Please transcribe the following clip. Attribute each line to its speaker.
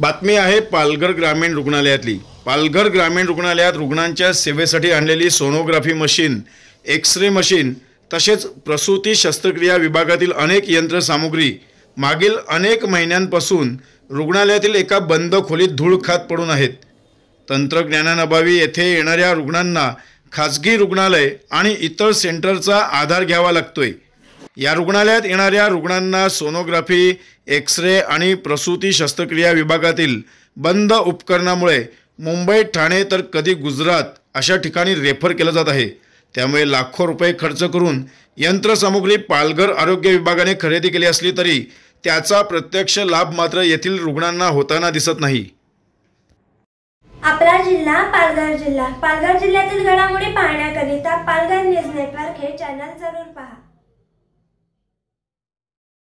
Speaker 1: बातमी आहे पालघर ग्रामीण रुग्णालयातली पालघर ग्रामीण रुग्णालयात रुग्णांच्या सेवेसाठी आणलेली sonography machine X ray machine तसेच प्रसूती शस्त्रक्रिया विभागातील अनेक यंत्रसामुग्री मागील अनेक महिन्यांपासून रुग्णालयातील एका बंद खोलीत धूळ खात पडून आहेत तंत्रज्ञानाअभावी येथे येणाऱ्या रुग्णांना खाजगी रुग्णालय आणि इतर सेंटरचा आधार घ्यावा लागतोय या रुग्णालयात येणाऱ्या रुग्णांना सोनोग्राफी एक्स रे आणि प्रसूती शस्त्रक्रिया विभागातील बंद उपकरणामुळे मुंबई ठाणे तर कधी गुजरात अशा ठिकाणी रेफर केलं जात आहे त्यामुळे लाखो रुपये खर्च करून यंत्रसामुग्री पालघर आरोग्य विभागाने खरेदी केली असली तरी त्याचा प्रत्यक्ष लाभ मात्र येथील रुग्णांना होताना दिसत नाही
Speaker 2: आपला जिल्हा पालघर जिल्हा पालघर जिल्ह्यातील घडामोडी पाहण्याकरिता पालघर न्यूज नेटवर्क
Speaker 3: हे चॅनल जरूर पहा